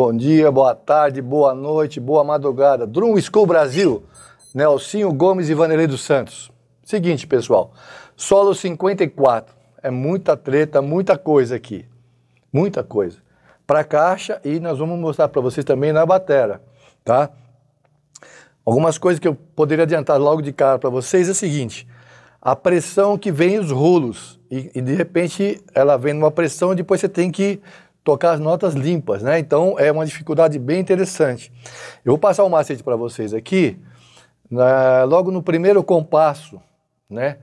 Bom dia, boa tarde, boa noite, boa madrugada. Drum School Brasil, Nelsinho Gomes e Vanderlei dos Santos. Seguinte, pessoal, solo 54. É muita treta, muita coisa aqui. Muita coisa. Para caixa e nós vamos mostrar para vocês também na batera, tá? Algumas coisas que eu poderia adiantar logo de cara para vocês é o seguinte: a pressão que vem os rolos e, e de repente ela vem numa pressão e depois você tem que tocar as notas limpas, né? Então é uma dificuldade bem interessante. Eu vou passar um macete para vocês aqui, na, logo no primeiro compasso, né?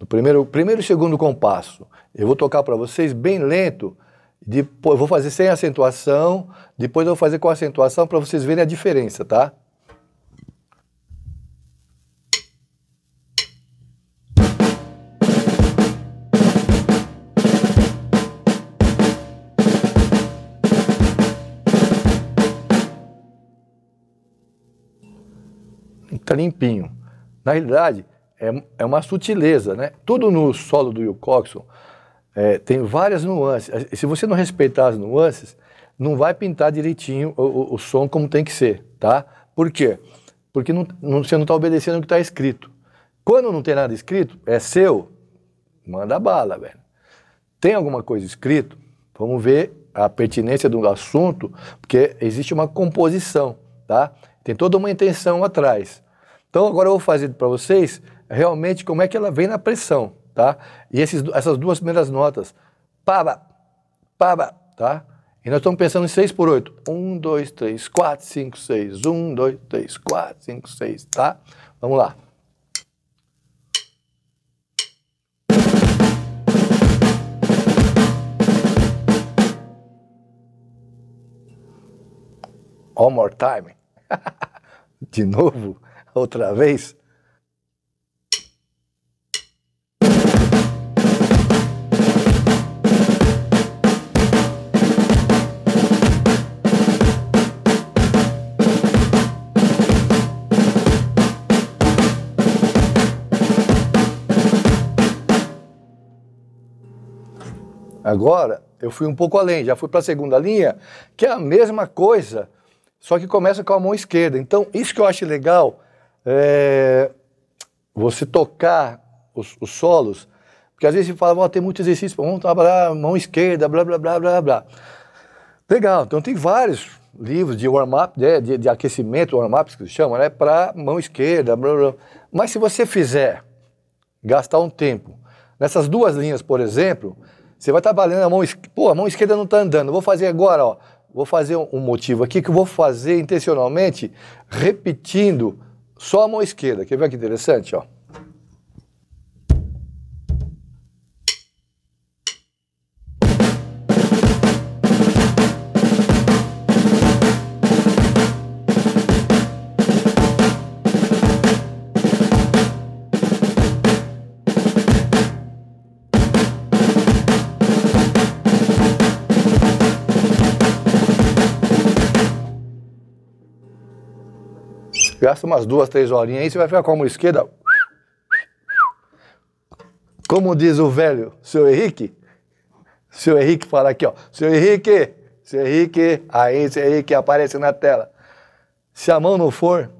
No primeiro, primeiro e segundo compasso, eu vou tocar para vocês bem lento. Depois vou fazer sem acentuação, depois eu vou fazer com acentuação para vocês verem a diferença, tá? fica limpinho. Na realidade, é, é uma sutileza, né? Tudo no solo do Wilcoxon é, tem várias nuances. Se você não respeitar as nuances, não vai pintar direitinho o, o, o som como tem que ser, tá? Por quê? Porque não, não, você não está obedecendo o que está escrito. Quando não tem nada escrito, é seu, manda bala, velho. Tem alguma coisa escrito, vamos ver a pertinência do assunto, porque existe uma composição, tá? Tem toda uma intenção atrás. Então agora eu vou fazer para vocês realmente como é que ela vem na pressão, tá? E esses, essas duas primeiras notas, paba, paba, tá? E nós estamos pensando em 6 por 8. 1, 2, 3, 4, 5, 6. 1, 2, 3, 4, 5, 6, tá? Vamos lá. One more time. De novo outra vez. Agora eu fui um pouco além, já fui para a segunda linha, que é a mesma coisa, só que começa com a mão esquerda. Então, isso que eu acho legal é, você tocar os, os, solos, porque às vezes você fala, tem muitos exercícios, vamos trabalhar mão esquerda, blá, blá, blá, blá, blá. Legal, então tem vários livros de warm-up, de, né, de, de, aquecimento, warm-up que se chama, né, para mão esquerda, blá, blá. Mas se você fizer, gastar um tempo, nessas duas linhas, por exemplo, você vai trabalhando a mão esquerda, pô, a mão esquerda não está andando, vou fazer agora, ó, vou fazer um motivo aqui que eu vou fazer intencionalmente, repetindo só a mão esquerda. Quer ver que interessante? Ó. Gasta umas duas, três horinhas aí, você vai ficar com a mão esquerda. Como diz o velho, seu Henrique. Seu Henrique fala aqui, ó. Seu Henrique, seu Henrique, aí seu Henrique aparece na tela. Se a mão não for,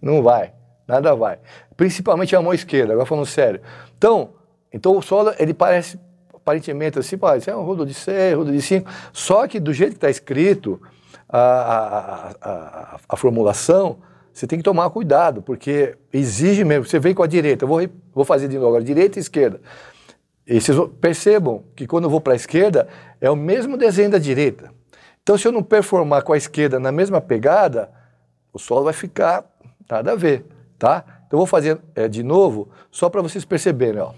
não vai, nada vai. Principalmente a mão esquerda, agora falando sério. Então, então o solo, ele parece aparentemente assim, parece é um rodo de 6, rodo de 5, só que do jeito que está escrito, a, a, a, a formulação, você tem que tomar cuidado, porque exige mesmo. Você vem com a direita, eu vou, vou fazer de novo agora, direita e esquerda. E vocês percebam que quando eu vou para a esquerda, é o mesmo desenho da direita. Então, se eu não performar com a esquerda na mesma pegada, o solo vai ficar nada a ver, tá? Então, eu vou fazer é, de novo, só para vocês perceberem, ó.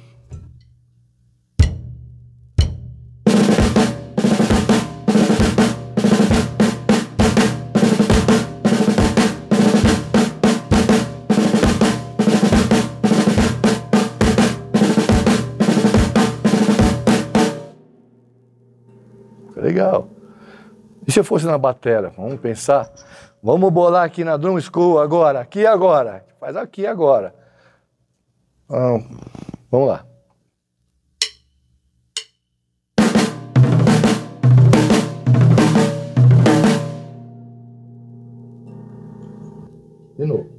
se fosse na batera? Vamos pensar? Vamos bolar aqui na drum school agora, aqui agora. Faz aqui agora. vamos lá. De novo.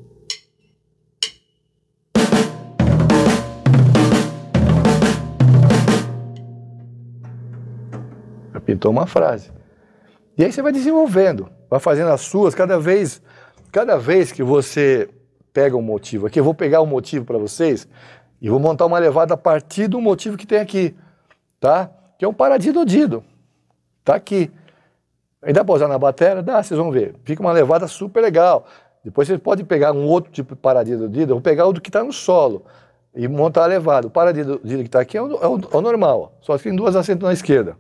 Pintou uma frase. E aí você vai desenvolvendo, vai fazendo as suas, cada vez, cada vez que você pega um motivo aqui, eu vou pegar um motivo para vocês e vou montar uma levada a partir do motivo que tem aqui, tá? Que é um paradido-dido, tá aqui. Aí dá para usar na bateria? Dá, vocês vão ver. Fica uma levada super legal. Depois vocês podem pegar um outro tipo de paradido-dido, eu vou pegar o do que está no solo e montar a levada. O paradido-dido que está aqui é o, é o, é o normal, só que tem duas acentos na esquerda.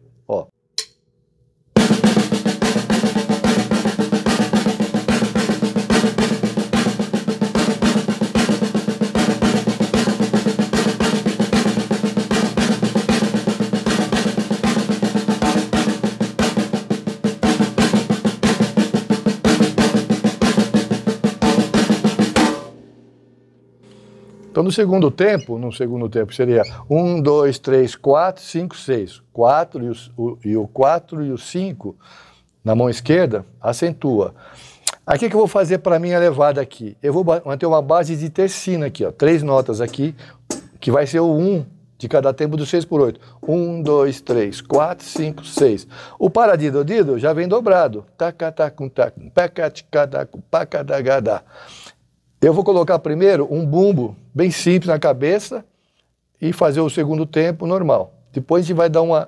no segundo tempo, no segundo tempo seria 1, 2, 3, 4, 5, 6. 4 e o, 4 e o 5 na mão esquerda acentua. Aqui que eu vou fazer para minha levada aqui? Eu vou manter uma base de tercina aqui, ó, três notas aqui, que vai ser o 1 de cada tempo do 6 por 8. 1, 2, 3, 4, 5, 6. O paradido dido já vem dobrado. Tacatacum, tacum, pacaticadácum, pacadagadá. Eu vou colocar primeiro um bumbo bem simples na cabeça e fazer o segundo tempo normal. Depois a gente vai dar uma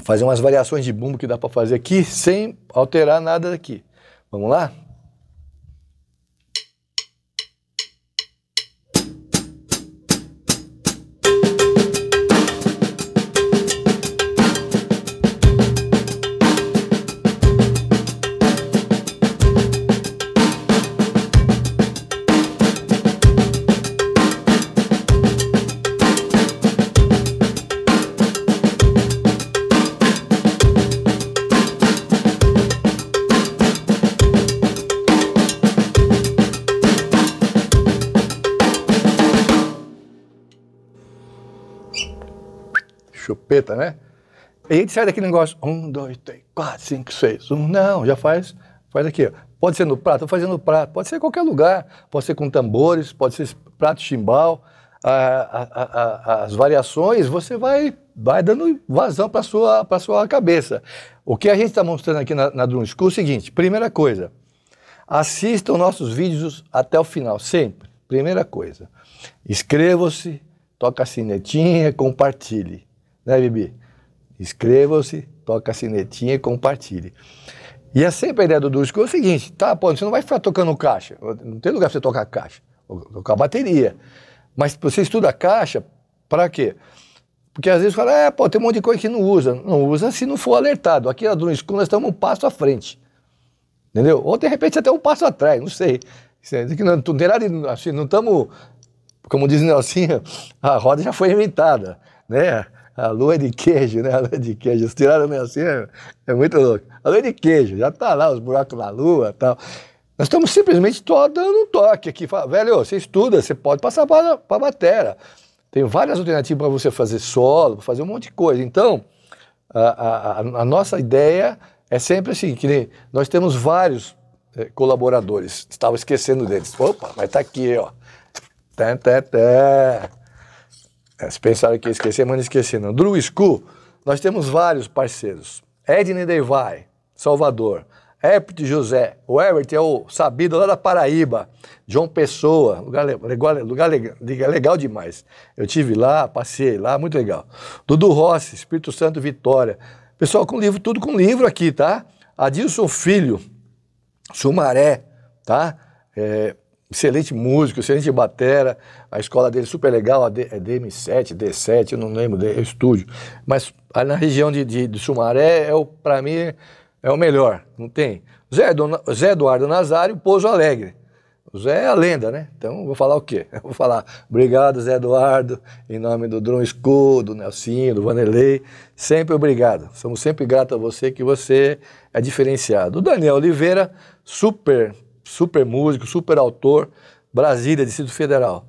fazer umas variações de bumbo que dá para fazer aqui sem alterar nada aqui. Vamos lá? né? E a gente sai daquele negócio, um, dois, três, quatro, cinco, seis, um, não, já faz, faz aqui, Pode ser no prato, estou fazendo prato, pode ser em qualquer lugar, pode ser com tambores, pode ser prato chimbal, a, a, a, as variações, você vai, vai dando vazão para a sua, sua cabeça. O que a gente está mostrando aqui na, na Drum School é o seguinte, primeira coisa, assistam nossos vídeos até o final, sempre, primeira coisa. Inscreva-se, toca a sinetinha, compartilhe né, Bibi? Inscreva-se, toca a sinetinha e compartilhe. E é sempre a ideia do Dusko é o seguinte, tá, pô, você não vai ficar tocando caixa, não tem lugar pra você tocar caixa, tocar bateria. Mas você estuda caixa, para quê? Porque às vezes fala, é, pô, tem um monte de coisa que não usa. Não usa se não for alertado. Aqui na Drone nós estamos um passo à frente. Entendeu? Ou de repente até um passo atrás, não sei. É, não, tem nada de, assim, não estamos, como diz Nelsinha, a roda já foi inventada, né? a lua de queijo, né? A lua de queijo. Eles tiraram meio assim, é, é, muito louco. A lua de queijo, já tá lá os buracos na lua e tal. Nós estamos simplesmente tô dando um toque aqui. Fala, velho, você estuda, você pode passar para a matéria. Tem várias alternativas para você fazer solo, fazer um monte de coisa. Então, a, a, a, nossa ideia é sempre assim, que nem, nós temos vários é, colaboradores. Estava esquecendo deles. Opa, mas tá aqui, ó. Tan, tan, tan. É, se pensaram que ia esquecer, mas não esqueci não. Drew School, nós temos vários parceiros. Edney Devai, Salvador. Herbert José. O Herbert é o sabido lá da Paraíba. João Pessoa, lugar, lugar, lugar legal, legal demais. Eu tive lá, passei lá, muito legal. Dudu Rossi, Espírito Santo Vitória. Pessoal, com livro, tudo com livro aqui, tá? Adilson Filho, Sumaré, tá? É, excelente músico, excelente batera, a escola dele é super legal, a D, é DM7, D7, eu não lembro, é estúdio. Mas ali na região de, de, de Sumaré, é, é o, para mim, é o melhor, não tem? Zé, Dona, Zé Eduardo Nazário, Pouso Alegre. O Zé é a lenda, né? Então vou falar o quê? Eu vou falar obrigado, Zé Eduardo, em nome do Drone School, do Nelsinho, do Vanelei, Sempre obrigado. Somos sempre gratos a você, que você é diferenciado. O Daniel Oliveira, super super músico, super autor, Brasília, Distrito Federal.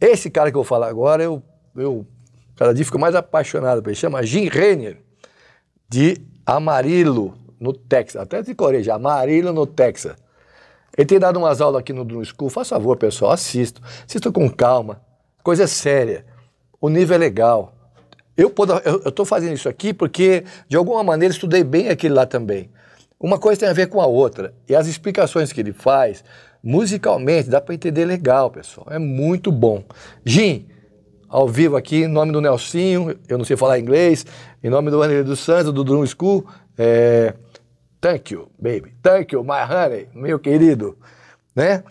Esse cara que eu vou falar agora, eu, eu cada dia fico mais apaixonado por ele. Chama Jim Renner, de Amarillo, no Texas. Até de Coreia, Amarillo, no Texas. Ele tem dado umas aulas aqui no Drum School. Faz favor, pessoal, assisto. Assisto com calma. Coisa séria. O nível é legal. Eu estou fazendo isso aqui porque, de alguma maneira, estudei bem aquilo lá também uma coisa tem a ver com a outra. E as explicações que ele faz, musicalmente, dá para entender legal, pessoal. É muito bom. Jim, ao vivo aqui, em nome do Nelsinho, eu não sei falar inglês, em nome do André dos Santos, do Drum School, é, thank you, baby. Thank you, my honey, meu querido. Né?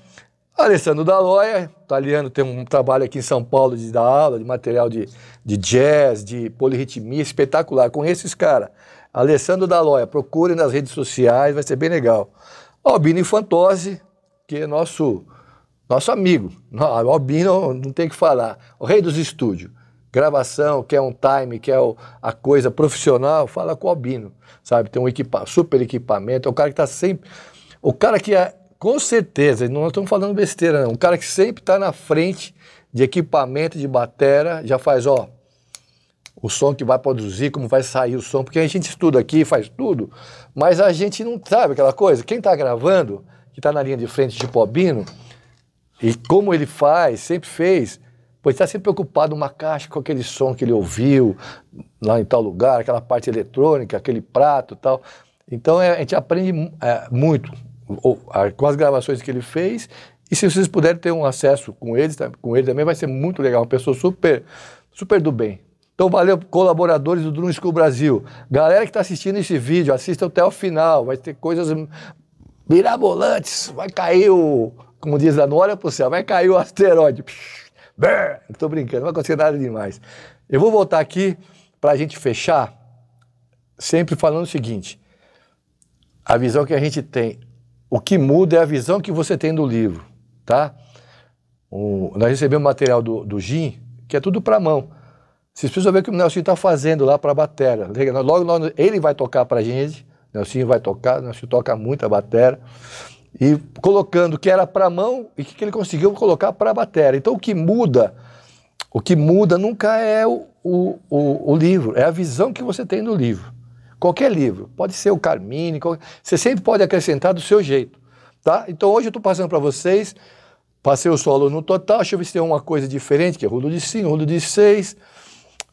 Alessandro Daloia, italiano, tem um trabalho aqui em São Paulo de dar aula de material de, de jazz, de polirritmia espetacular. Com esses caras. Alessandro Daloia, procure nas redes sociais, vai ser bem legal. Albino Infantose, que é nosso, nosso amigo. Albino não tem que falar. O rei dos estúdios. Gravação, quer um time, quer o, a coisa profissional, fala com o Albino. Sabe? Tem um equipa super equipamento. É o cara que está sempre. O cara que é, com certeza, não estamos falando besteira, não. o cara que sempre está na frente de equipamento de batera, já faz, ó, o som que vai produzir, como vai sair o som, porque a gente estuda aqui, faz tudo, mas a gente não sabe aquela coisa. Quem está gravando, que está na linha de frente de Pobino, e como ele faz, sempre fez, pois está sempre preocupado uma caixa com aquele som que ele ouviu lá em tal lugar, aquela parte eletrônica, aquele prato tal. Então é, a gente aprende é, muito ou, a, com as gravações que ele fez. E se vocês puderem ter um acesso com ele, tá, com ele também vai ser muito legal. Uma pessoa super, super do bem. Então, valeu, colaboradores do Drum School Brasil. Galera que está assistindo esse vídeo, assista até o final. Vai ter coisas mirabolantes. Vai cair o. Como diz a Nora o céu, vai cair o asteroide. Estou brincando, não vai acontecer nada demais. Eu vou voltar aqui para a gente fechar, sempre falando o seguinte: a visão que a gente tem. O que muda é a visão que você tem do livro, tá? O, nós recebemos material do, do Jim, que é tudo para mão. Vocês precisam ver o que o Nelson está fazendo lá para a bateria Logo, logo ele vai tocar para a gente, o Nelson vai tocar, o Nelson toca muito a bateria E colocando o que era para a mão e o que ele conseguiu colocar para a bateria Então o que muda, o que muda nunca é o, o, o, o livro, é a visão que você tem no livro. Qualquer livro, pode ser o Carmine, qualquer... você sempre pode acrescentar do seu jeito. Tá? Então hoje eu estou passando para vocês, passei o solo no total, deixa eu ver se tem uma coisa diferente, que é rulo de 5, rulo de 6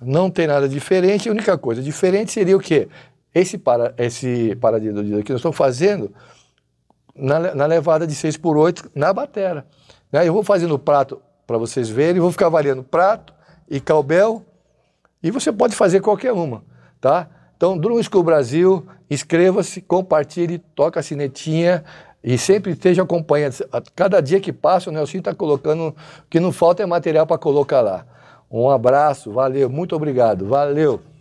não tem nada diferente. A única coisa diferente seria o quê? Esse, para, esse dia que nós estamos fazendo na, na levada de 6 por 8 na batera. Né? Eu vou fazendo o prato para vocês verem, vou ficar variando prato e calbel, e você pode fazer qualquer uma, tá? Então, Drum School Brasil, inscreva-se, compartilhe, toca a sinetinha e sempre esteja acompanhando. Cada dia que passa, o Nelson está colocando, o que não falta é material para colocar lá. Um abraço, valeu, muito obrigado, valeu.